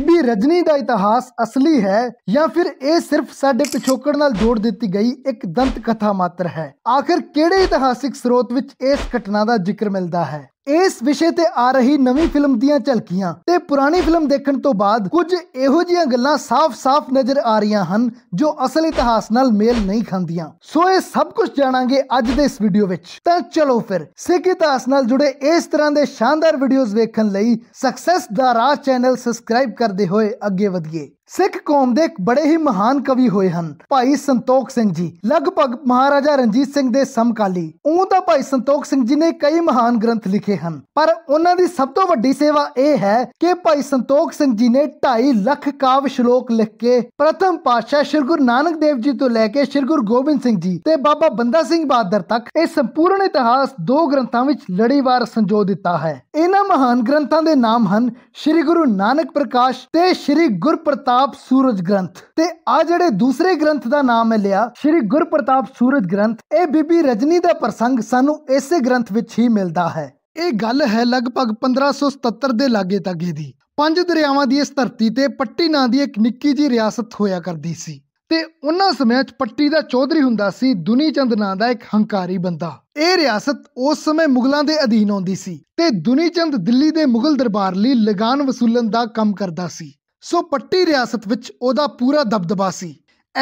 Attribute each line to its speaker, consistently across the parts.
Speaker 1: ਬੀਬੀ ਰਜਨੀ ਦਾ ਇਤਿਹਾਸ ਅਸਲੀ ਹੈ ਜਾਂ ਫਿਰ ਇਹ ਸਿਰਫ ਸਾਡੇ ਪਿਛੋਕੜ ਨਾਲ ਜੋੜ ਦਿੱਤੀ ਗਈ ਇੱਕ ਦੰਤ ਕਥਾ ਮਾਤਰ ਹੈ ਆਖਿਰ ਕਿਹੜੇ ਇਤਿਹਾਸਿਕ ਸਰੋਤ ਵਿੱਚ ਇਸ ਘਟਨਾ ਦਾ ਜ਼ਿਕਰ ਮਿਲਦਾ ਹੈ ਇਸ ਵਿਸ਼ੇ ਤੇ ਆ ਰਹੀ ਨਵੀਂ ਫਿਲਮ ਦੀਆਂ ਝਲਕੀਆਂ ਤੇ ਪੁਰਾਣੀ ਫਿਲਮ ਦੇਖਣ ਤੋਂ ਬਾਅਦ ਕੁਝ ਇਹੋ ਜਿਹੀਆਂ ਗੱਲਾਂ ਸਾਫ਼-ਸਾਫ਼ ਨਜ਼ਰ ਆ ਰਹੀਆਂ ਹਨ ਜੋ ਅਸਲ ਇਤਿਹਾਸ ਨਾਲ ਮੇਲ ਨਹੀਂ ਖਾਂਦੀਆਂ ਸੋ ਇਹ ਸਭ ਕੁਝ ਜਾਣਾਂਗੇ ਅੱਜ ਦੇ ਇਸ ਵੀਡੀਓ ਵਿੱਚ ਤਾਂ ਚਲੋ ਫਿਰ ਸਿੱਖ ਇਤਿਹਾਸ ਨਾਲ ਜੁੜੇ ਇਸ ਤਰ੍ਹਾਂ ਦੇ ਸ਼ਾਨਦਾਰ ਵੀਡੀਓਜ਼ ਵੇਖਣ ਲਈ ਸਕਸੈਸ ਦਾ ਰਾਹ ਚੈਨਲ ਸਬਸਕ੍ਰਾਈਬ ਕਰਦੇ ਹੋਏ ਅੱਗੇ ਵਧੀਏ ਸਿੱਖ ਕੌਮ ਦੇ ਇੱਕ ਬੜੇ ਹੀ ਮਹਾਨ ਕਵੀ ਹੋਏ ਹਨ ਭਾਈ ਸੰਤੋਖ ਸਿੰਘ ਜੀ ਲਗਭਗ ਮਹਾਰਾਜਾ ਰਣਜੀਤ ਸਿੰਘ ਦੇ ਸਮਕਾਲੀ ਉਹ ਤਾਂ ਭਾਈ ਸੰਤੋਖ ਸਿੰਘ ਜੀ ਨੇ ਕਈ ਮਹਾਨ ਗ੍ਰੰਥ ਲਿਖੇ ਹਨ ਪਰ ਉਹਨਾਂ ਦੀ ਸਭ ਤੋਂ ਵੱਡੀ ਸੇਵਾ ਇਹ ਹੈ ਕਿ ਭਾਈ ਸੰਤੋਖ ਸਿੰਘ ਜੀ ਨੇ 2.5 ਲੱਖ ਕਾਵਿ ਸ਼ਲੋਕ ਲਿਖ ਕੇ ਪ੍ਰਥਮ ਪਾਤਸ਼ਾਹ ਸ੍ਰੀ ਗੁਰੂ ਨਾਨਕ ਦੇਵ ਜੀ ਤੋਂ ਲੈ ਕੇ ਸ੍ਰੀ ਗੁਰੂ ਗੋਬਿੰਦ ਸਿੰਘ ਜੀ ਤੇ ਬਾਬਾ ਬੰਦਾ ਸਿੰਘ ਬਹਾਦਰ ਤੱਕ ਇਹ ਸੰਪੂਰਨ ਇਤਿਹਾਸ ਦੋ ਗ੍ਰੰਥਾਂ ਵਿੱਚ ਲੜੀਵਾਰ ਸੰਜੋ ਦਿੱਤਾ ਹੈ ਇਹਨਾਂ ਮਹਾਨ ਗ੍ਰੰਥਾਂ ਦੇ ਨਾਮ ਹਨ ਸ੍ਰੀ ਗੁਰੂ ਨਾਨਕ ਪ੍ਰਕਾਸ਼ ਤੇ ਸ੍ਰੀ ਗੁਰਪ੍ਰਤਾਪ ਪ੍ਰਤਾਪ ਸੂਰਜ ਗ੍ਰੰਥ ਤੇ ਆ ਜਿਹੜੇ ਦੂਸਰੇ ਗ੍ਰੰਥ ਦਾ ਨਾਮ ਹੈ ਲਿਆ ਸ਼੍ਰੀ ਗੁਰ ਪ੍ਰਤਾਪ ਸੂਰਜ ਗ੍ਰੰਥ ਇਹ ਬੀਬੀ ਰਜਨੀ ਦਾ ਪ੍ਰਸੰਗ ਸਾਨੂੰ ਇਸੇ ਗ੍ਰੰਥ ਵਿੱਚ ਹੀ ਮਿਲਦਾ ਹੈ ਇਹ ਗੱਲ ਹੈ ਲਗਭਗ 1577 ਦੇ ਲਾਗੇ ਤਾਗੇ ਦੀ ਪੰਜ ਦਰਿਆਵਾਂ ਦੀ ਇਸ ਧਰਤੀ ਤੇ ਪੱਟੀ ਨਾਂ ਦੀ ਇੱਕ ਨਿੱਕੀ ਜੀ ਰਿਆਸਤ ਹੋਇਆ ਕਰਦੀ ਸੀ ਤੇ ਉਹਨਾਂ ਸਮਿਆਂ 'ਚ ਪੱਟੀ ਦਾ ਚੌਧਰੀ ਹੁੰਦਾ ਸੀ ਦੁਨੀ ਚੰਦ ਨਾਂ ਦਾ ਇੱਕ ਹੰਕਾਰੀ ਬੰਦਾ ਇਹ ਰਿਆਸਤ ਉਸ ਸਮੇਂ ਮੁਗਲਾਂ ਦੇ ਅਧੀਨ ਆਉਂਦੀ ਸੀ ਤੇ ਦੁਨੀ ਚੰਦ ਦਿੱਲੀ ਦੇ ਮੁਗਲ ਦਰਬਾਰ ਲਈ ਲਗਾਨ ਵਸੂਲਣ ਦਾ ਕੰਮ ਕਰਦਾ ਸੀ ਸੋ ਪੱਟੀ ਰਿਆਸਤ ਵਿੱਚ ਉਹਦਾ ਪੂਰਾ ਦਬਦਬਾ ਸੀ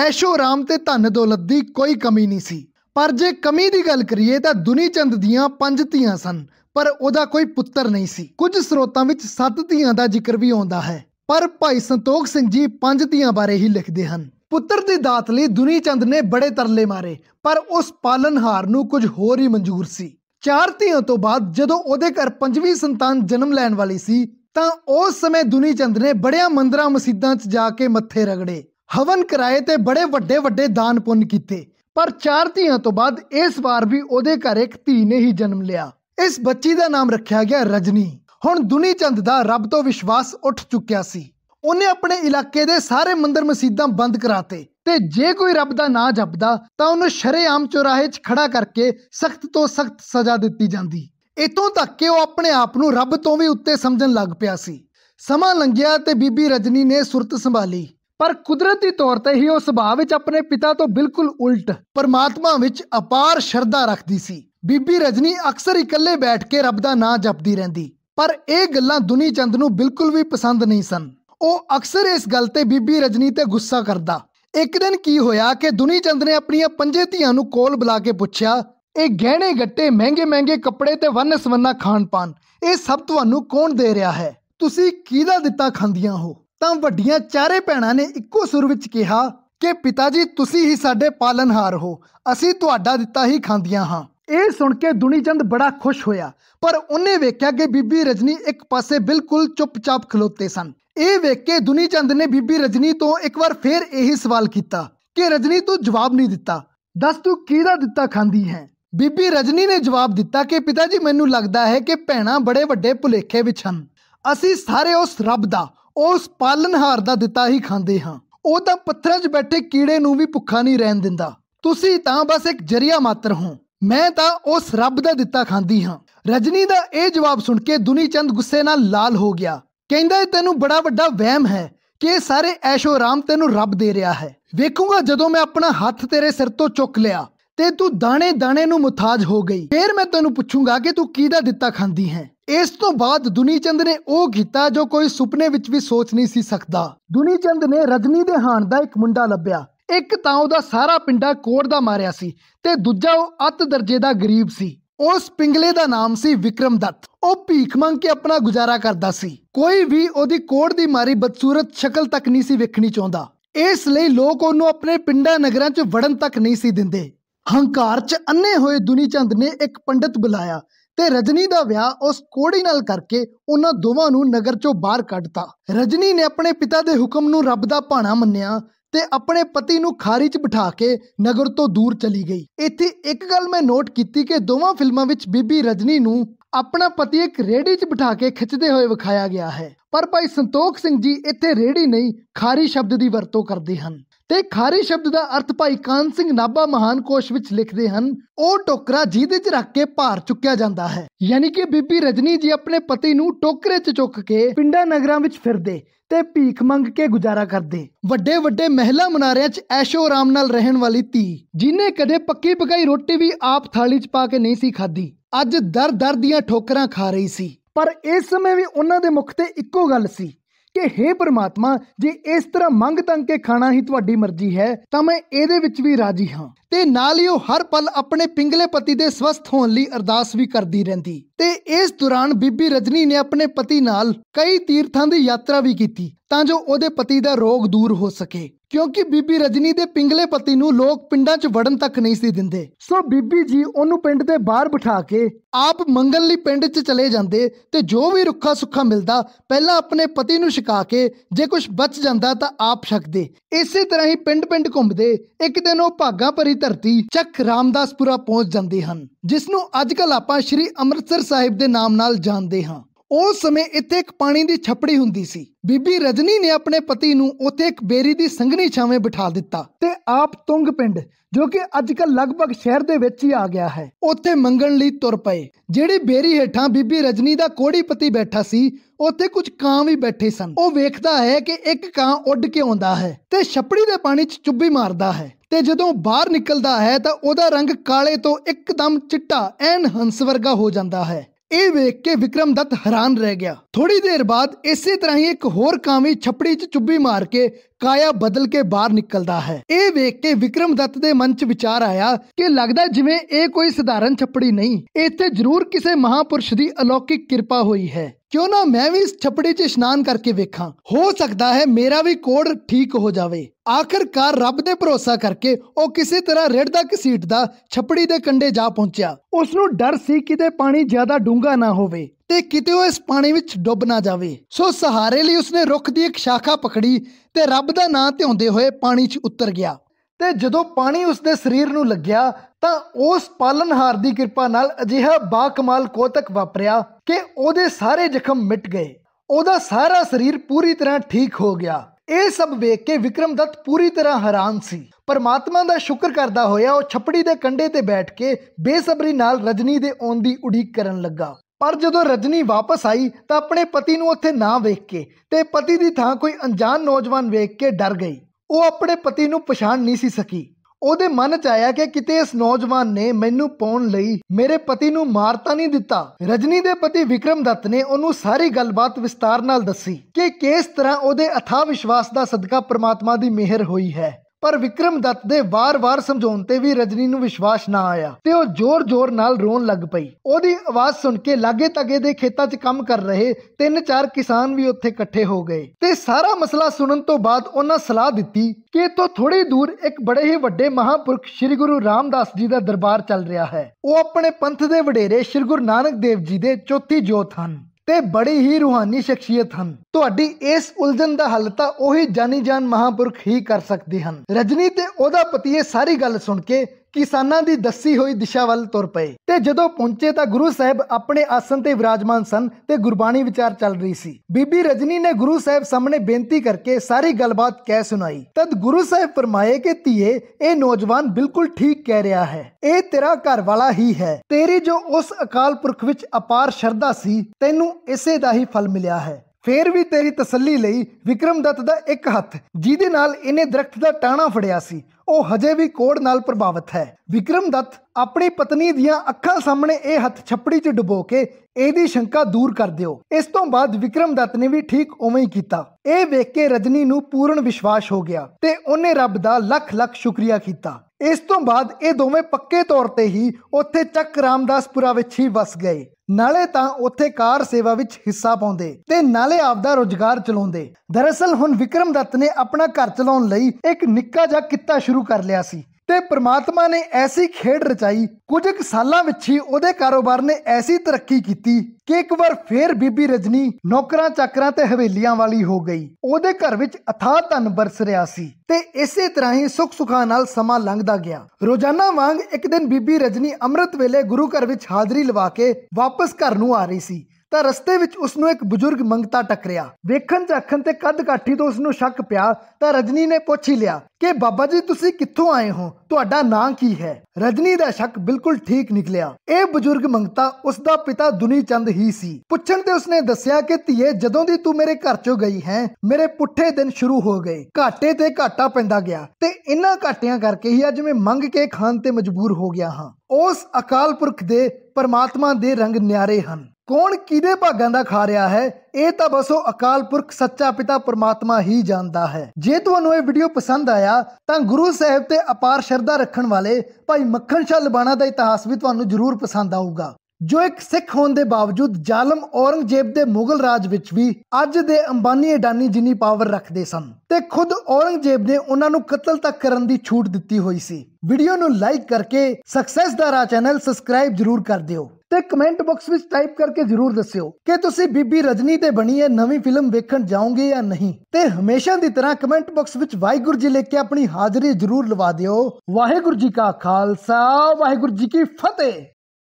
Speaker 1: ਐਸ਼ੋ ਆਰਾਮ ਤੇ ਧਨ ਦੌਲਤ ਦੀ ਕੋਈ ਕਮੀ ਨਹੀਂ ਸੀ ਪਰ ਜੇ ਕਮੀ ਦੀ ਗੱਲ ਕਰੀਏ ਤਾਂ ਦੁਨੀ ਚੰਦ ਦੀਆਂ ਪੰਜ ਧੀਆਂ ਸਨ ਪਰ ਉਹਦਾ ਕੋਈ ਪੁੱਤਰ ਨਹੀਂ ਸੀ ਕੁਝ ਸਰੋਤਾਂ ਵਿੱਚ ਸੱਤ ਧੀਆਂ ਦਾ ਜ਼ਿਕਰ ਵੀ ਆਉਂਦਾ ਹੈ ਪਰ ਭਾਈ ਸੰਤੋਖ ਸਿੰਘ ਜੀ ਪੰਜ ਧੀਆਂ ਬਾਰੇ ਹੀ ਲਿਖਦੇ ਹਨ ਪੁੱਤਰ ਦੀ ਦਾਤ ਲਈ ਦੁਨੀ ਚੰਦ ਨੇ ਬੜੇ ਤਰਲੇ ਮਾਰੇ ਪਰ ਉਸ ਪਾਲਨਹਾਰ ਨੂੰ ਕੁਝ ਹੋਰ ਹੀ ਮਨਜ਼ੂਰ ਸੀ ਚਾਰ ਧੀਆਂ ਤੋਂ ਬਾਅਦ ਜਦੋਂ ਉਹਦੇ ਘਰ ਪੰਜਵੀਂ ਸੰਤਾਨ ਜਨਮ ਲੈਣ ਵਾਲੀ ਸੀ ਤਾਂ ਉਸ ਸਮੇਂ ਦੁਨੀ ਚੰਦ ਨੇ ਬੜਿਆਂ ਮੰਦਰਾ ਮਸਜਿਦਾਂ 'ਚ ਜਾ ਕੇ ਮੱਥੇ ਰਗੜੇ ਹਵਨ ਕਰਾਏ ਤੇ ਬੜੇ ਵੱਡੇ ਵੱਡੇ ਦਾਨ ਪੁੰਨ ਕੀਤੇ ਪਰ ਚਾਰ ਧੀਆਂ ਤੋਂ ਬਾਅਦ ਇਸ ਵਾਰ ਵੀ ਉਹਦੇ ਘਰ ਇੱਕ ਧੀ ਨੇ ਹੀ ਜਨਮ ਲਿਆ ਇਸ ਬੱਚੀ ਦਾ ਨਾਮ ਰੱਖਿਆ ਗਿਆ ਰਜਨੀ ਹੁਣ ਦੁਨੀ ਚੰਦ ਦਾ ਰੱਬ ਤੋਂ ਵਿਸ਼ਵਾਸ ਉੱਠ ਚੁੱਕਿਆ ਸੀ ਉਹਨੇ ਆਪਣੇ ਇਲਾਕੇ ਦੇ ਸਾਰੇ ਮੰਦਰ ਮਸਜਿਦਾਂ ਬੰਦ ਕਰਾਤੇ ਤੇ ਜੇ ਕੋਈ ਰੱਬ ਦਾ ਨਾਂ ਜਪਦਾ ਤਾਂ ਉਹਨੂੰ ਸ਼ਰੇਆਮ ਚੌਰਾਹੇ 'ਚ ਖੜਾ ਕਰਕੇ ਸਖਤ ਤੋਂ ਸਖਤ ਸਜ਼ਾ ਦਿੱਤੀ ਜਾਂਦੀ ਇਤੋਂ ਤੱਕ ਕਿ ਉਹ ਆਪਣੇ ਆਪ ਨੂੰ ਰੱਬ ਤੋਂ ਵੀ ਉੱਤੇ ਸਮਝਣ ਲੱਗ ਪਿਆ ਸੀ ਸਮਾਂ ਲੰਘਿਆ ਤੇ ਬੀਬੀ ਰਜਨੀ ਨੇ ਸੁਰਤ ਸੰਭਾਲੀ ਪਰ ਕੁਦਰਤੀ ਤੌਰ ਤੇ ਹੀ ਉਹ ਸੁਭਾਅ ਵਿੱਚ ਆਪਣੇ ਪਿਤਾ ਤੋਂ ਬਿਲਕੁਲ ਉਲਟ ਪਰਮਾਤਮਾ ਵਿੱਚ ਅਪਾਰ ਸ਼ਰਧਾ ਰੱਖਦੀ ਸੀ ਬੀਬੀ ਰਜਨੀ ਅਕਸਰ ਇਕੱਲੇ ਬੈਠ ਕੇ ਰੱਬ ਦਾ ਨਾਮ ਜਪਦੀ ਰਹਿੰਦੀ ਪਰ ਇਹ ਗੱਲਾਂ ਦੁਨੀ ਚੰਦ ਨੂੰ ਬਿਲਕੁਲ ਵੀ ਪਸੰਦ ਨਹੀਂ ਸਨ ਉਹ ਅਕਸਰ ਇਸ ਗੱਲ ਤੇ ਬੀਬੀ ਰਜਨੀ ਤੇ ਗੁੱਸਾ ਕਰਦਾ ਇੱਕ ਦਿਨ ਕੀ ਹੋਇਆ ਕਿ ਦੁਨੀ ਚੰਦ ਨੇ ਆਪਣੀਆਂ ਪੰਜੇ ਧੀਆਂ ਨੂੰ ਕੋਲ ਬੁਲਾ ਕੇ ਪੁੱਛਿਆ ਇਹ ਗਹਿਣੇ ਗੱਟੇ ਮਹਿੰਗੇ ਮਹਿੰਗੇ ਕੱਪੜੇ ਤੇ ਵੰਨ ਸਵੰਨਾ ਖਾਣ ਪਾਣ ਇਹ ਸਭ ਤੁਹਾਨੂੰ ਕੌਣ ਦੇ ਰਿਹਾ ਹੈ ਤੁਸੀਂ ਕਿਹਦਾ ਦਿੱਤਾ ਖਾਂਦੀਆਂ ਹੋ ਤਾਂ ਵੱਡੀਆਂ ਚਾਰੇ ਭੈਣਾਂ ਨੇ ਇੱਕੋ ਸੁਰ ਵਿੱਚ ਕਿਹਾ ਕਿ ਪਿਤਾ ਜੀ ਤੁਸੀਂ ਹੀ ਸਾਡੇ ਪਾਲਨਹਾਰ ਹੋ ਅਸੀਂ ਤੁਹਾਡਾ ਦਿੱਤਾ ਹੀ ਖਾਂਦੀਆਂ ਹਾਂ ਇਹ ਸੁਣ ਕੇ ਦੁਨੀਚੰਦ ਬੜਾ ਖੁਸ਼ ਹੋਇਆ ਪਰ ਉਹਨੇ ਵੇਖਿਆ ਕਿ ਬੀਬੀ ਰਜਨੀ ਇੱਕ ਪਾਸੇ ਬਿਲਕੁਲ ਚੁੱਪਚਾਪ ਖਲੋਤੇ ਸਨ ਇਹ ਵੇਖ ਕੇ ਦੁਨੀਚੰਦ ਨੇ ਬੀਬੀ ਰਜਨੀ ਤੋਂ ਇੱਕ ਵਾਰ ਫੇਰ ਇਹੀ ਸਵਾਲ ਕੀਤਾ ਕਿ ਰਜਨੀ ਤੂੰ ਜਵਾਬ ਨਹੀਂ ਦਿੱਤਾ ਦੱਸ ਤੂੰ ਕਿਹਦਾ ਦਿੱਤਾ ਖਾਂਦੀ ਹੈ ਬੀਬੀ ਰਜਨੀ ਨੇ ਜਵਾਬ ਦਿੱਤਾ ਕਿ ਪਿਤਾ ਜੀ ਮੈਨੂੰ ਲੱਗਦਾ ਹੈ ਕਿ ਭੈਣਾ ਬੜੇ ਵੱਡੇ ਭੁਲੇਖੇ ਵਿੱਚ ਹਨ ਅਸੀਂ ਸਾਰੇ ਉਸ ਰੱਬ ਦਾ ਉਸ ਪਾਲਨਹਾਰ ਦਾ ਦਿੱਤਾ ਹੀ ਖਾਂਦੇ ਹਾਂ ਉਹ ਤਾਂ ਪੱਥਰਾਂ 'ਚ ਬੈਠੇ ਕੀੜੇ ਨੂੰ ਵੀ ਭੁੱਖਾ ਨਹੀਂ ਰਹਿਣ ਦਿੰਦਾ ਤੁਸੀਂ ਤਾਂ ਬਸ ਇੱਕ ਜਰੀਆ ਮਾਤਰ ਹੋ ਮੈਂ ਤਾਂ ਉਸ ਰੱਬ ਦਾ ਦਿੱਤਾ ਖਾਂਦੀ ਹਾਂ ਰਜਨੀ ਦਾ ਇਹ ਜਵਾਬ ਸੁਣ ਕੇ ਦੁਨੀ ਚੰਦ ਗੁੱਸੇ ਨਾਲ ਲਾਲ ਹੋ ਗਿਆ ਕਹਿੰਦਾ ਤੈਨੂੰ ਬੜਾ ਵੱਡਾ ਵਹਿਮ ਹੈ ਕਿ ਸਾਰੇ ਐਸ਼ੋ ਆਰਾਮ ਤੈਨੂੰ ਰੱਬ ਦੇ ਰਿਹਾ ਹੈ ਵੇਖੂਗਾ ਜਦੋਂ ਮੈਂ ਆਪਣਾ ਹੱਥ ਤੇਰੇ ਸਿਰ ਤੋਂ ਚੁੱਕ ਲਿਆ ਤੇ ਤੂੰ ਦਾਣੇ ਦਾਣੇ ਨੂੰ ਮੁਤਾਜ ਹੋ ਗਈ ਫੇਰ ਮੈਂ ਤੈਨੂੰ ਪੁੱਛੂੰਗਾ ਕਿ ਤੂੰ ਦਾ ਦਿੱਤਾ ਖਾਂਦੀ ਹੈ ਇਸ ਤੋਂ ਬਾਅਦ ਦੁਨੀਚੰਦ ਨੇ ਉਹ ਕੀਤਾ ਜੋ ਕੋਈ ਸੁਪਨੇ ਵਿੱਚ ਵੀ ਸੋਚ ਨਹੀਂ ਸੀ ਸਕਦਾ ਦੁਨੀਚੰਦ ਨੇ ਰਜਨੀ ਦੇ ਹਾਣ ਦਾ ਇੱਕ ਮੁੰਡਾ ਲੱਭਿਆ ਇੱਕ ਤਾਂ ਉਹਦਾ ਸਾਰਾ ਪਿੰਡਾ ਕੋੜ ਦਾ ਮਾਰਿਆ ਸੀ ਤੇ ਦੂਜਾ ਉਹ ਅੱਤ ਦਰਜੇ ਦਾ ਗਰੀਬ ਸੀ ਉਸ ਪਿੰਗਲੇ ਦਾ ਨਾਮ ਸੀ ਵਿਕਰਮਦੱਤ ਉਹ ਭੀਖ ਮੰਗ ਕੇ ਆਪਣਾ ਗੁਜ਼ਾਰਾ ਕਰਦਾ ਸੀ ਕੋਈ ਵੀ ਉਹਦੀ ਕੋੜ ਦੀ ਮਾਰੀ ਬਦਸੂਰਤ ਸ਼ਕਲ ਤੱਕ ਨਹੀਂ ਸੀ ਵੇਖਣੀ ਚਾਹੁੰਦਾ ਇਸ ਲਈ ਲੋਕ ਉਹਨੂੰ ਆਪਣੇ ਪਿੰਡਾਂ ਨਗਰਾਂ 'ਚ ਵੜਨ ਤੱਕ ਨਹੀਂ ਸੀ ਦਿੰਦੇ ਹੰਕਾਰ 'ਚ ਅੰਨੇ ਹੋਏ ਦੁਨੀ ਚੰਦ ਨੇ ਇੱਕ ਪੰਡਤ ਬੁਲਾਇਆ ਤੇ ਰਜਨੀ ਦਾ ਵਿਆਹ ਉਸ ਕੋੜੀ ਨਾਲ ਕਰਕੇ ਉਹਨਾਂ ਦੋਵਾਂ ਨੂੰ ਨਗਰ 'ਚੋਂ ਬਾਹਰ ਕੱਢਤਾ ਰਜਨੀ ਨੇ ਆਪਣੇ ਪਿਤਾ ਦੇ ਹੁਕਮ ਨੂੰ ਰੱਬ ਦਾ ਭਾਣਾ ਮੰਨਿਆ ਤੇ ਆਪਣੇ ਪਤੀ ਨੂੰ ਖਾਰੀ 'ਚ ਬਿਠਾ ਕੇ ਨਗਰ ਤੋਂ ਦੂਰ ਚਲੀ ਗਈ ਇੱਥੇ ਇੱਕ ਗੱਲ ਮੈਂ ਨੋਟ ਕੀਤੀ ਕਿ ਦੋਵਾਂ ਫਿਲਮਾਂ ਵਿੱਚ ਬੀਬੀ ਰਜਨੀ ਨੂੰ ਆਪਣਾ ਪਤੀ ਇੱਕ ਰੇੜੀ 'ਚ ਬਿਠਾ ਕੇ ਖਿੱਚਦੇ ਹੋਏ ਵਿਖਾਇਆ ਗਿਆ ਹੈ ਪਰ ਭਾਈ ਸੰਤੋਖ ਸਿੰਘ ਜੀ ਇੱਥੇ ਰੇੜੀ ਨਹੀਂ ਖਾਰੀ ਸ਼ਬਦ ਦੀ ਵਰਤੋਂ ਕਰਦੇ ਹਨ ਤੇ ਖਾਰੇ ਸ਼ਬਦ ਦਾ ਅਰਥ ਭਾਈ ਕਾਨ ਸਿੰਘ ਨਾਭਾ ਮਹਾਨ ਕੋਸ਼ ਵਿੱਚ ਲਿਖਦੇ ਹਨ ਉਹ ਟੋਕਰਾ ਜਿਹਦੇ 'ਚ ਰੱਖ ਕੇ ਭਾਰ ਚੁੱਕਿਆ ਜਾਂਦਾ ਹੈ ਯਾਨੀ ਕਿ ਬੀਬੀ ਰਜਨੀ ਜੀ ਆਪਣੇ ਪਤੀ ਨੂੰ ਟੋਕਰੇ 'ਚ ਚੁੱਕ ਕੇ ਪਿੰਡਾਂ ਨਗਰਾਂ ਵਿੱਚ ਫਿਰਦੇ ਤੇ ਭੀਖ ਮੰਗ ਕੇ ਗੁਜ਼ਾਰਾ ਕਰਦੇ ਵੱਡੇ ਵੱਡੇ ਮਹਿਲਾ ਮਨਾਰਿਆਂ 'ਚ ਐਸ਼ੋ ਆਰਾਮ ਨਾਲ ਰਹਿਣ ਵਾਲੀ ਧੀ ਜਿਨੇ ਕਦੇ ਪੱਕੀ ਪਕਾਈ ਰੋਟੀ ਵੀ ਆਪ ਥਾਲੀ 'ਚ ਪਾ ਕੇ ਨਹੀਂ ਸੀ ਖਾਦੀ ਅੱਜ ਦਰ ਦਰ ਦੀਆਂ ਠੋਕਰਾਂ ਖਾ ਰਹੀ ਸੀ ਪਰ ਇਸ ਸਮੇਂ ਵੀ ਉਹਨਾਂ ਦੇ ਮੁਖ ਤੇ ਇੱਕੋ ਗੱਲ ਸੀ ਕਿ हे ਪਰਮਾਤਮਾ ਜੇ ਇਸ ਤਰ੍ਹਾਂ ਮੰਗ ਤੰਗ ਕੇ ਖਾਣਾ ਹੀ ਤੁਹਾਡੀ ਮਰਜ਼ੀ ਹੈ ਤਾਂ ਮੈਂ ਇਹਦੇ ਵਿੱਚ ਵੀ ਰਾਜੀ ਹਾਂ ਤੇ ਨਾਲ ਹੀ ਉਹ ਹਰ ਪਲ ਆਪਣੇ ਪਿੰਗਲੇ ਪਤੀ ਦੇ ਸਵਸਥ ਹੋਣ ਲਈ ਅਰਦਾਸ ਵੀ ਕਰਦੀ ਰਹਿੰਦੀ ਤੇ ਇਸ ਦੌਰਾਨ ਬੀਬੀ ਰਜਨੀ ਨੇ ਆਪਣੇ ਪਤੀ ਨਾਲ ਕਈ ਤੀਰਥਾਂ ਦੀ ਯਾਤਰਾ ਵੀ ਕੀਤੀ ਤਾਂ ਜੋ ਉਹਦੇ ਪਤੀ ਦਾ ਰੋਗ ਦੂਰ ਹੋ ਸਕੇ ਕਿਉਂਕਿ ਬੀਬੀ ਰਜਨੀ ਦੇ ਪਿੰਗਲੇ ਪਤੀ ਨੂੰ ਲੋਕ ਪਿੰਡਾਂ 'ਚ ਵੜਨ ਤੱਕ ਨਹੀਂ ਸੀ ਦਿੰਦੇ ਸੋ ਬੀਬੀ ਜੀ ਉਹਨੂੰ ਪਿੰਡ ਦੇ ਬਾਹਰ ਬਿਠਾ ਕੇ ਆਪ ਮੰਗਲ ਲਈ ਪਿੰਡ 'ਚ ਚਲੇ ਜਾਂਦੇ ਤੇ ਜੋ ਵੀ ਰੁੱਖਾ ਸੁੱਖਾ ਮਿਲਦਾ ਪਹਿਲਾਂ ਆਪਣੇ ਪਤੀ ਨੂੰ ਛਕਾ ਕੇ ਜੇ ਕੁਝ ਬਚ ਜਾਂਦਾ ਤਾਂ ਆਪ ਛਕਦੇ ਇਸੇ ਤਰ੍ਹਾਂ ਹੀ ਪਿੰਡ-ਪਿੰਡ ਘੁੰਮਦੇ ਇੱਕ ਦਿਨ ਉਹ ਭਾਗਾ ਭਰੀ ਧਰਤੀ ਚੱਕ ਰਾਮਦਾਸਪੁਰਾ ਪਹੁੰਚ ਜਾਂਦੇ ਹਨ ਜਿਸ ਨੂੰ ਅੱਜਕੱਲ ਆਪਾਂ ਸ੍ਰੀ ਅੰਮ੍ਰਿਤਸਰ ਸਾਹਿਬ ਦੇ ਨਾਮ ਨਾਲ ਜਾਣਦੇ ਹਾਂ ਉਸ ਸਮੇਂ ਇੱਥੇ ਇੱਕ ਪਾਣੀ ਦੀ ਛਪੜੀ ਹੁੰਦੀ ਸੀ ਬੀਬੀ ਰਜਨੀ ਨੇ ਆਪਣੇ ਪਤੀ ਨੂੰ ਉੱਥੇ ਇੱਕ 베ਰੀ ਦੀ ਸੰਘਣੀ ਛਾਵੇਂ ਬਿਠਾ ਦਿੱਤਾ ਤੇ ਆਪ ਤੁੰਗ ਪਿੰਡ ਜੋ ਕਿ ਅੱਜਕੱਲ ਲਗਭਗ ਸ਼ਹਿਰ ਦੇ ਵਿੱਚ ਹੀ ਆ ਗਿਆ ਹੈ ਉੱਥੇ ਮੰਗਣ ਲਈ ਤੁਰ ਪਏ ਜਿਹੜੀ 베ਰੀ ਹੇਠਾਂ ਬੀਬੀ ਰਜਨੀ ਦਾ ਕੋੜੀ ਪਤੀ ਬੈਠਾ ਸੀ ਉੱਥੇ ਕੁਝ ਕਾਂ ਵੀ ਬੈਠੇ ਸਨ ਉਹ ਵੇਖਦਾ ਹੈ ਕਿ ਇੱਕ ਕਾਂ ਉੱਡ ਕੇ ਆਉਂਦਾ ਹੈ ਤੇ ਛਪੜੀ ਦੇ ਪਾਣੀ 'ਚ ਚੁੱਭੀ ਮਾਰਦਾ ਹੈ ਤੇ ਜਦੋਂ ਬਾਹਰ ਨਿਕਲਦਾ ਹੈ ਤਾਂ ਉਹਦਾ ਰੰਗ ਕਾਲੇ ਤੋਂ ਇੱਕਦਮ ਚਿੱਟਾ ਐਨ ਹੰਸ ਵਰਗਾ ਹੋ ਜਾਂਦਾ ਹੈ ਇਹ ਵੇਖ ਕੇ ਵਿਕਰਮਦੱਤ ਹੈਰਾਨ ਰਹਿ ਗਿਆ ਥੋੜੀ ਦੇਰ ਬਾਅਦ ਇਸੇ ਤਰ੍ਹਾਂ ਹੀ ਇੱਕ ਹੋਰ ਕਾਮੀ ਛਪੜੀ 'ਚ ਚੁੱਭੀ ਮਾਰ ਕੇ ਕਾਇਆ ਬਦਲ ਕੇ ਬਾਹਰ ਨਿਕਲਦਾ ਹੈ ਇਹ ਵੇਖ ਕੇ ਵਿਕਰਮਦੱਤ ਦੇ ਮਨ 'ਚ ਵਿਚਾਰ ਆਇਆ ਕਿ ਲੱਗਦਾ ਜਿਵੇਂ ਇਹ ਕੋਈ ਸਧਾਰਨ ਛਪੜੀ ਨਹੀਂ ਇੱਥੇ ਜ਼ਰੂਰ ਕਿਸੇ ਮਹਾਪੁਰਸ਼ ਦੀ ਅਲੌਕਿਕ ਕਿਰਪਾ ਹੋਈ ਹੈ ਕਿਉਂ ਨਾ ਮੈਂ ਵੀ ਇਸ ਛਪੜੀ 'ਚ ਇਸ਼ਨਾਨ ਕਰਕੇ ਵੇਖਾਂ ਹੋ ਸਕਦਾ ਹੈ ਮੇਰਾ ਵੀ ਕੋੜ ਠੀਕ ਹੋ ਜਾਵੇ ਆਖਰਕਾਰ ਰੱਬ ਦੇ ਭਰੋਸਾ ਕਰਕੇ ਉਹ ਕਿਸੇ ਤਰ੍ਹਾਂ ਰੇੜ ਦਾ ਕਸੀਟ ਦਾ ਛਪੜੀ ਦੇ ਕੰਡੇ ਜਾ ਪਹੁੰਚਿਆ ਉਸ ਨੂੰ ਡਰ ਸੀ ਕਿਤੇ ਪਾਣੀ ਜ਼ਿਆਦਾ ਡੂੰਘਾ ਨਾ ਹੋਵੇ ਤੇ ਕਿਤੇ ਉਹ ਇਸ ਪਾਣੀ ਵਿੱਚ ਡੁੱਬ ਨਾ ਜਾਵੇ ਸੋ ਸਹਾਰੇ ਲਈ ਉਸਨੇ ਰੁੱਖ ਦੀ ਇੱਕ ਸ਼ਾਖਾ ਪਕੜੀ ਤੇ ਰੱਬ ਦਾ ਨਾਂ ਧਿਆਉਂਦੇ ਹੋਏ ਪਾਣੀ 'ਚ ਉਤਰ ਗਿਆ ਤੇ ਜਦੋਂ ਪਾਣੀ ਉਸਦੇ ਸਰੀਰ ਨੂੰ ਲੱਗਿਆ ਤਾਂ ਉਸ ਪਾਲਨਹਾਰ ਦੀ ਕਿਰਪਾ ਨਾਲ ਅਜਿਹਾ ਬਾਕਮਾਲ ਕੋਤਕ ਵਾਪਰਿਆ ਕਿ ਉਹਦੇ ਸਾਰੇ ਜ਼ਖਮ ਮਿਟ ਗਏ ਉਹਦਾ ਸਾਰਾ ਸਰੀਰ ਪੂਰੀ ਤਰ੍ਹਾਂ ਠੀਕ ਹੋ ਗਿਆ ਇਹ ਸਭ ਵੇਖ ਕੇ ਵਿਕਰਮਦੱਤ ਪੂਰੀ ਤਰ੍ਹਾਂ ਹੈਰਾਨ ਸੀ ਪਰਮਾਤਮਾ ਦਾ ਸ਼ੁਕਰ ਕਰਦਾ ਹੋਇਆ ਉਹ ਛਪੜੀ ਦੇ ਕੰਢੇ ਤੇ ਬੈਠ ਕੇ ਬੇਸਬਰੀ ਨਾਲ ਰਜਨੀ ਦੇ ਆਉਣ ਦੀ ਉਡੀਕ ਕਰਨ ਲੱਗਾ ਪਰ ਜਦੋਂ ਰਜਨੀ ਵਾਪਸ ਆਈ ਤਾਂ ਆਪਣੇ ਪਤੀ ਨੂੰ ਉੱਥੇ ਨਾ ਵੇਖ ਕੇ ਤੇ ਪਤੀ ਦੀ ਥਾਂ ਕੋਈ ਅਣਜਾਣ ਨੌਜਵਾਨ ਵੇਖ ਕੇ ਡਰ ਗਈ ਉਹ ਆਪਣੇ ਪਤੀ ਨੂੰ ਪਛਾਣ ਨਹੀਂ ਸੀ ਸਕੀ ਉਹਦੇ ਮਨ 'ਚ ਆਇਆ ਕਿ ਕਿਤੇ ਇਸ ਨੌਜਵਾਨ ਨੇ ਮੈਨੂੰ ਪਾਉਣ ਲਈ ਮੇਰੇ ਪਤੀ ਨੂੰ ਮਾਰ ਤਾਂ ਨਹੀਂ ਦਿੱਤਾ ਰਜਨੀ ਦੇ ਪਤੀ ਵਿਕਰਮ ਦੱਤ ਨੇ ਉਹਨੂੰ ਸਾਰੀ ਗੱਲਬਾਤ ਵਿਸਤਾਰ ਨਾਲ ਦੱਸੀ ਕਿ ਕਿਸ ਤਰ੍ਹਾਂ ਉਹਦੇ ਅਥਾ ਵਿਸ਼ਵਾਸ ਦਾ ਸਦਕਾ ਪ੍ਰਮਾਤਮਾ ਦੀ ਮਿਹਰ ਹੋਈ ਹੈ ਪਰ ਵਿਕਰਮ ਦੱਤ ਦੇ ਵਾਰ-ਵਾਰ ਸਮਝਾਉਣ ਤੇ ਵੀ ਰਜਨੀ ਨੂੰ ਵਿਸ਼ਵਾਸ ਨਾ ਆਇਆ ਤੇ ਉਹ ਜ਼ੋਰ-ਜ਼ੋਰ ਨਾਲ ਰੋਣ ਲੱਗ ਪਈ ਉਹਦੀ ਆਵਾਜ਼ ਸੁਣ ਕੇ ਲਾਗੇ ਤਗੇ ਦੇ ਖੇਤਾਂ 'ਚ ਕੰਮ ਕਰ ਰਹੇ ਤਿੰਨ ਚਾਰ ਕਿਸਾਨ ਵੀ ਉੱਥੇ ਇਕੱਠੇ ਹੋ ਗਏ ਤੇ ਸਾਰਾ ਮਸਲਾ ਸੁਣਨ ਤੋਂ ਬਾਅਦ ਉਹਨਾਂ ਸਲਾਹ ਦਿੱਤੀ ਕਿ ਇਤੋਂ ਥੋੜੀ ਦੂਰ ਇੱਕ ਬੜੇ ਹੀ ਵੱਡੇ ਮਹਾਪੁਰਖ ਸ੍ਰੀ ਗੁਰੂ ਰਾਮਦਾਸ ਜੀ ਦਾ ਦਰਬਾਰ ਚੱਲ ਰਿਹਾ ਹੈ ਉਹ ਆਪਣੇ ਪੰਥ ਦੇ ਵਡੇਰੇ ਸ੍ਰੀ ਗੁਰੂ ਨਾਨਕ ਦੇਵ ਜੀ ਦੇ ਚੌਥੀ ਜੋਤ ਹਨ ਤੇ ਬੜੀ ਹੀ ਰੂਹਾਨੀ ਸ਼ਖਸੀਅਤ ਹਨ ਤੁਹਾਡੀ ਇਸ ਉਲਝਣ ਦਾ ਹੱਲ ਤਾਂ ਉਹੀ ਜਾਨੀ ਜਾਨ ਮਹਾਪੁਰਖ ਹੀ ਕਰ ਸਕਦੇ ਹਨ ਰਜਨੀ ਤੇ ਉਹਦਾ ਪਤੀ ਇਹ ਸਾਰੀ ਗੱਲ ਸੁਣ ਕੇ ਕਿਸਾਨਾਂ ਦੀ ਦੱਸੀ ਹੋਈ ਦਿਸ਼ਾ ਵੱਲ ਤੁਰ ਪਏ ਤੇ ਜਦੋਂ ਪਹੁੰਚੇ ਤਾਂ ਗੁਰੂ ਸਾਹਿਬ ਆਪਣੇ ਆਸਨ ਤੇ ਵਿਰਾਜਮਾਨ ਸਨ ਤੇ ਗੁਰਬਾਣੀ ਵਿਚਾਰ ਚੱਲ ਰਹੀ ਸੀ ਬੀਬੀ ਰਜਨੀ ਨੇ ਗੁਰੂ ਸਾਹਿਬ ਸਾਹਮਣੇ ਬੇਨਤੀ ਕਰਕੇ ਸਾਰੀ ਗੱਲਬਾਤ ਕਹਿ ਸੁਣਾਈ ਤਦ ਗੁਰੂ ਸਾਹਿਬ ਫਰਮਾਏ ਕਿ ਧੀਏ ਇਹ ਨੌਜਵਾਨ ਬਿਲਕੁਲ ਠੀਕ ਕਹਿ ਰਿਹਾ ਹੈ ਇਹ ਤੇਰਾ ਘਰ ਵਾਲਾ ਹੀ ਹੈ ਤੇਰੀ ਜੋ ਉਸ ਅਕਾਲ ਪੁਰਖ ਵਿੱਚ ਅਪਾਰ ਸ਼ਰਧਾ ਸੀ ਤੈਨੂੰ ਇਸੇ ਦਾ ਹੀ ਫਲ ਮਿਲਿਆ ਹੈ ਫੇਰ ਵੀ ਤੇਰੀ ਤਸੱਲੀ ਲਈ ਵਿਕਰਮਦੱਤ ਦਾ ਇੱਕ ਹੱਥ ਜਿਹਦੇ ਨਾਲ ਇਹਨੇ ਦਰਖਤ ਦਾ ਟਾਣਾ ਫੜਿਆ ਸੀ ਉਹ ਹਜੇ ਵੀ ਕੋੜ ਨਾਲ ਪ੍ਰਭਾਵਿਤ ਹੈ ਵਿਕਰਮਦੱਤ ਆਪਣੀ ਪਤਨੀ ਦੀਆਂ ਅੱਖਾਂ ਸਾਹਮਣੇ ਇਹ ਹੱਥ ਛੱਪੜੀ 'ਚ ਡੁਬੋ ਕੇ ਇਹਦੀ ਸ਼ੰਕਾ ਦੂਰ ਕਰ ਦਿਓ ਇਸ ਤੋਂ ਬਾਅਦ ਵਿਕਰਮਦੱਤ ਨੇ ਵੀ ਠੀਕ ਉਵੇਂ ਹੀ ਕੀਤਾ ਇਹ ਵੇਖ ਕੇ ਰਜਨੀ ਨੂੰ ਪੂਰਨ ਵਿਸ਼ਵਾਸ ਹੋ ਗਿਆ ਤੇ ਉਹਨੇ ਰੱਬ ਦਾ ਲੱਖ ਲੱਖ ਸ਼ੁਕਰੀਆ ਕੀਤਾ ਇਸ ਤੋਂ ਬਾਅਦ ਇਹ ਦੋਵੇਂ ਪੱਕੇ ਤੌਰ ਤੇ ਹੀ ਉੱਥੇ ਚੱਕ ਰਾਮਦਾਸਪੁਰਾ ਵਿੱਚ ਹੀ ਵਸ ਗਏ ਨਾਲੇ ਤਾਂ ਉੱਥੇ ਕਾਰ ਸੇਵਾ ਵਿੱਚ ਹਿੱਸਾ ਪਾਉਂਦੇ ਤੇ ਨਾਲੇ ਆਪਦਾ ਰੋਜ਼ਗਾਰ ਚਲਾਉਂਦੇ ਦਰਅਸਲ ਹੁਣ ਵਿਕਰਮਦੱਤ ਨੇ ਆਪਣਾ ਘਰ ਚਲਾਉਣ ਲਈ ਇੱਕ ਨਿੱਕਾ ਜਿਹਾ ਕਿੱਤਾ ਸ਼ੁਰੂ ਕਰ ਲਿਆ ਸੀ ਤੇ ਪ੍ਰਮਾਤਮਾ ਨੇ ਐਸੀ ਖੇਡ ਰਚਾਈ ਕੁਝ ਕੁ ਸਾਲਾਂ ਵਿੱਚ ਹੀ ਉਹਦੇ ਕਾਰੋਬਾਰ ਨੇ ਐਸੀ ਤਰੱਕੀ ਕੀਤੀ ਕਿ ਇੱਕ ਵਾਰ ਫੇਰ ਬੀਬੀ ਰਜਨੀ ਨੌਕਰਾਂ ਚਾਕਰਾਂ ਤੇ ਹਵੇਲੀਆਂ ਵਾਲੀ ਹੋ ਗਈ ਉਹਦੇ ਘਰ ਵਿੱਚ ਅਥਾਹ ਧਨ ਬਰਸ ਰਿਹਾ ਸੀ ਤੇ ਇਸੇ ਤਰ੍ਹਾਂ ਹੀ ਸੁਖ ਸੁਖਾਂ ਨਾਲ ਸਮਾਂ ਲੰਘਦਾ ਗਿਆ ਰੋਜ਼ਾਨਾ ਵਾਂਗ ਇੱਕ ਦਿਨ ਬੀਬੀ ਰਜਨੀ ਅੰਮ੍ਰਿਤ ਵੇਲੇ ਗੁਰੂ ਘਰ ਵਿੱਚ ਹਾਜ਼ਰੀ ਲਵਾ ਕੇ ਵਾਪਸ ਘਰ ਨੂੰ ਆ ਰਹੀ ਸੀ ਤਾਂ ਰਸਤੇ ਵਿੱਚ ਉਸ ਨੂੰ ਇੱਕ ਬਜ਼ੁਰਗ ਮੰਗਤਾ ਟਕਰਿਆ ਵੇਖਣ ਅੱਖਾਂ ਤੇ ਕੱਦ ਕਾਠੀ ਤੋਂ ਉਸ ਨੂੰ ਸ਼ੱਕ ਪਿਆ ਤਾਂ ਰਜਨੀ ਨੇ ਪੁੱਛ ਹੀ ਲਿਆ ਕਿ ਬਾਬਾ ਜੀ ਤੁਸੀਂ ਕਿੱਥੋਂ ਆਏ ਹੋ ਤੁਹਾਡਾ ਨਾਂ ਕੀ ਹੈ ਰਜਨੀ ਦਾ ਸ਼ੱਕ ਬਿਲਕੁਲ ਠੀਕ ਨਿਕਲਿਆ ਇਹ ਬਜ਼ੁਰਗ ਮੰਗਤਾ ਉਸ ਦਾ ਪਿਤਾ ਦੁਨੀ ਚੰਦ ਹੀ ਸੀ ਪੁੱਛਣ ਤੇ ਉਸ ਨੇ ਦੱਸਿਆ ਕਿ ਧੀਏ ਜਦੋਂ ਦੀ ਤੂੰ ਮੇਰੇ ਘਰ ਚੋਂ ਗਈ ਹੈ ਮੇਰੇ ਪੁੱਠੇ ਦਿਨ ਸ਼ੁਰੂ ਹੋ ਗਏ ਘਾਟੇ ਤੇ ਘਾਟਾ ਪੈਂਦਾ ਗਿਆ ਤੇ ਇਨ੍ਹਾਂ ਘਾਟਿਆਂ ਕਰਕੇ ਹੀ ਅੱਜ ਮੈਂ ਮੰਗ ਕੇ ਖਾਣ ਤੇ ਮਜਬੂਰ ਹੋ ਗਿਆ ਹਾਂ ਉਸ ਅਕਾਲ ਪੁਰਖ ਦੇ ਪਰਮਾਤਮਾ ਦੇ ਰੰਗ ਨਿਆਰੇ ਹਨ ਕੌਣ ਕਿਹਦੇ ਭਾਗਾਂ ਦਾ ਖਾ ਰਿਹਾ ਹੈ ਇਹ ਤਾਂ ਬਸ ਉਹ ਅਕਾਲ ਪੁਰਖ ਸੱਚਾ ਪਿਤਾ ਪਰਮਾਤਮਾ ਹੀ ਜਾਣਦਾ ਹੈ ਜੇ ਤੁਹਾਨੂੰ ਇਹ ਵੀਡੀਓ ਪਸੰਦ ਆਇਆ ਤਾਂ ਗੁਰੂ ਸਾਹਿਬ ਤੇ ਅਪਾਰ ਸ਼ਰਧਾ ਰੱਖਣ ਵਾਲੇ ਭਾਈ ਮੱਖਣ ਸ਼ਾਹ ਲਬਾਣਾ ਦਾ ਇਤਿਹਾਸ ਵੀ ਤੁਹਾਨੂੰ ਜ਼ਰੂਰ ਪਸੰਦ ਆਊਗਾ ਜੋ ਇੱਕ ਸਿੱਖ ਹੋਣ ਦੇ ਬਾਵਜੂਦ ਜ਼ਾਲਮ ਔਰੰਗਜ਼ੇਬ ਦੇ ਮੁਗਲ ਰਾਜ ਵਿੱਚ ਵੀ ਅੱਜ ਦੇ ਅੰਬਾਨੀ ਅਡਾਨੀ ਜਿੰਨੀ ਪਾਵਰ ਰੱਖਦੇ ਸਨ ਤੇ ਖੁਦ ਔਰੰਗਜ਼ੇਬ ਨੇ ਉਹਨਾਂ ਨੂੰ ਕਤਲ ਤੱਕ ਕਰਨ ਦੀ ਛੂਟ ਦਿੱਤੀ ਹੋਈ ਸੀ ਵੀਡੀਓ ਨੂੰ ਲਾਈਕ ਕਰਕੇ ਸਕਸੈਸ ਦਾ ਰਾ ਚੈਨਲ ਸਬਸਕ੍ਰਾਈਬ ਜ਼ਰੂਰ ਕਰ ਦਿਓ ਤੇ ਕਮੈਂਟ ਬਾਕਸ ਵਿੱਚ ਟਾਈਪ ਕਰਕੇ ਜ਼ਰੂਰ ਦੱਸਿਓ ਕਿ ਤੁਸੀਂ ਬੀਬੀ ਰਜਨੀ ਤੇ ਬਣੀ ਹੈ ਨਵੀਂ ਫਿਲਮ ਵੇਖਣ ਜਾਓਗੇ ਜਾਂ ਨਹੀਂ ਤੇ ਹਮੇਸ਼ਾ ਦੀ ਤਰ੍ਹਾਂ ਕਮੈਂਟ ਬਾਕਸ ਵਿੱਚ ਵਾਹਿਗੁਰੂ ਜੀ ਲੈ ਕੇ ਆਪਣੀ ਹਾਜ਼ਰੀ ਜ਼ਰੂਰ ਲਵਾ ਦਿਓ ਵਾਹਿਗੁਰੂ ਜੀ ਕਾ ਖਾਲਸਾ ਵਾਹਿਗੁਰੂ ਜੀ ਕੀ ਫਤਿਹ